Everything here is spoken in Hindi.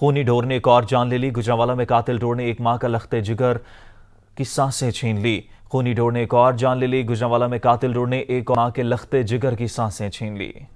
खूनी ढोर ने एक और जान ले ली गुजरावाला में कातिल ढोर ने एक मां का लखते जिगर की सांसें छीन ली खूनी ढोर ने एक और जान ले ली गुजरावाला में कातिल ढोर ने एक मां के लखते जिगर की सांसें छीन ली